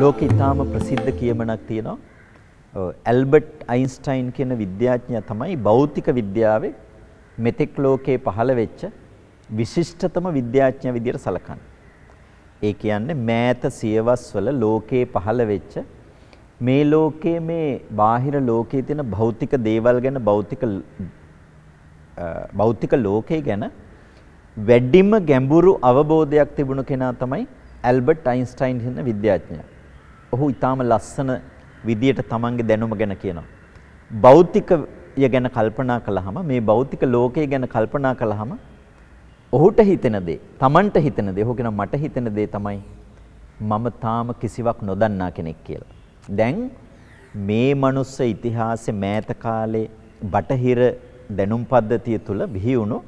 ලෝකෙ ඉතාම ප්‍රසිද්ධ කියමනක් තියෙනවා. ඇල්බර්ට් අයින්ස්ටයින් කියන විද්‍යාඥයා තමයි භෞතික විද්‍යාවේ මෙතෙක් ලෝකේ පහළ වෙච්ච විශිෂ්ටතම විද්‍යාඥයා විදියට සැලකන්නේ. ඒ කියන්නේ මෑත සියවස්වල ලෝකේ පහළ වෙච්ච මේ ලෝකයේ මේ බාහිර ලෝකයේ තියෙන භෞතික දේවල් ගැන භෞතික භෞතික ලෝකේ ගැන වැඩිම ගැඹුරු අවබෝධයක් තිබුණු කෙනා තමයි ඇල්බර්ට් අයින්ස්ටයින් කියන විද්‍යාඥයා. ඔහු ඊටාම ලස්සන විදියට තමන්ගේ දැනුම ගැන කියනවා. භෞතිකය ගැන කල්පනා කළාම මේ භෞතික ලෝකය ගැන කල්පනා කළාම ඔහුට හිතෙන දේ, තමන්ට හිතෙන දේ, ඔහු කියනවා මට හිතෙන දේ තමයි මම තාම කිසිවක් නොදන්නා කෙනෙක් කියලා. දැන් මේ මනුස්ස ඉතිහාසයේ මෑත කාලේ බටහිර දැනුම් පද්ධතිය තුල බිහි වුණු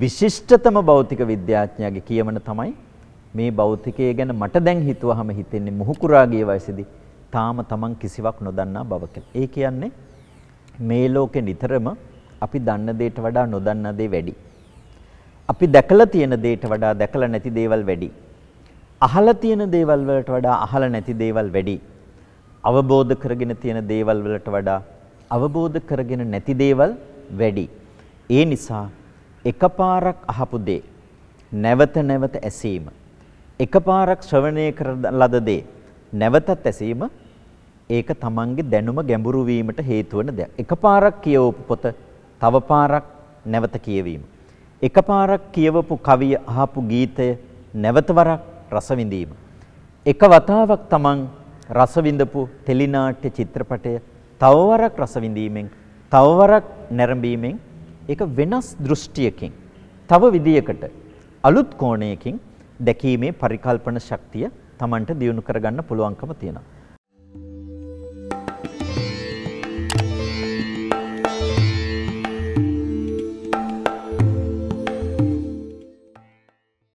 විශිෂ්ටතම භෞතික විද්‍යාඥයාගේ කියමන තමයි මේ භෞතිකය ගැන මට දැන් හිතුවහම හිතෙන්නේ මුහුකුරාගේ වයසේදී තාම තමන් කිසිවක් නොදන්නා බව කියලා. ඒ කියන්නේ මේ ලෝකේ නිතරම අපි දන්න දේට වඩා නොදන්න දේ වැඩි. අපි දැකලා තියෙන දේට වඩා දැකලා නැති දේවල් වැඩි. අහලා තියෙන දේවල් වලට වඩා අහලා නැති දේවල් වැඩි. අවබෝධ කරගෙන තියෙන දේවල් වලට වඩා අවබෝධ කරගෙන නැති දේවල් වැඩි. ඒ නිසා එකපාරක් අහපු දේ නැවත නැවත ඇසීම එකපාරක් ශ්‍රවණය කරන ලද දේ නැවතත් ඇසීම ඒක තමන්ගේ දැනුම ගැඹුරු වීමට හේතු වෙන දෙයක්. එකපාරක් කියවපු පොත තව පාරක් නැවත කියවීම. එකපාරක් කියවපු කවිය අහපු ගීතය නැවත වරක් රස විඳීම. එක වතාවක් තමන් රස විඳපු ටෙලිනාට්‍ය චිත්‍රපටය තව වරක් රස විඳීමෙන් තව වරක් නැරඹීමෙන් ඒක වෙනස් දෘෂ්ටියකින් තව විදියකට අලුත් කෝණයකින් දැකීමේ පරිකල්පන ශක්තිය Tamanට දියුණු කරගන්න පුළුවන්කම තියෙනවා.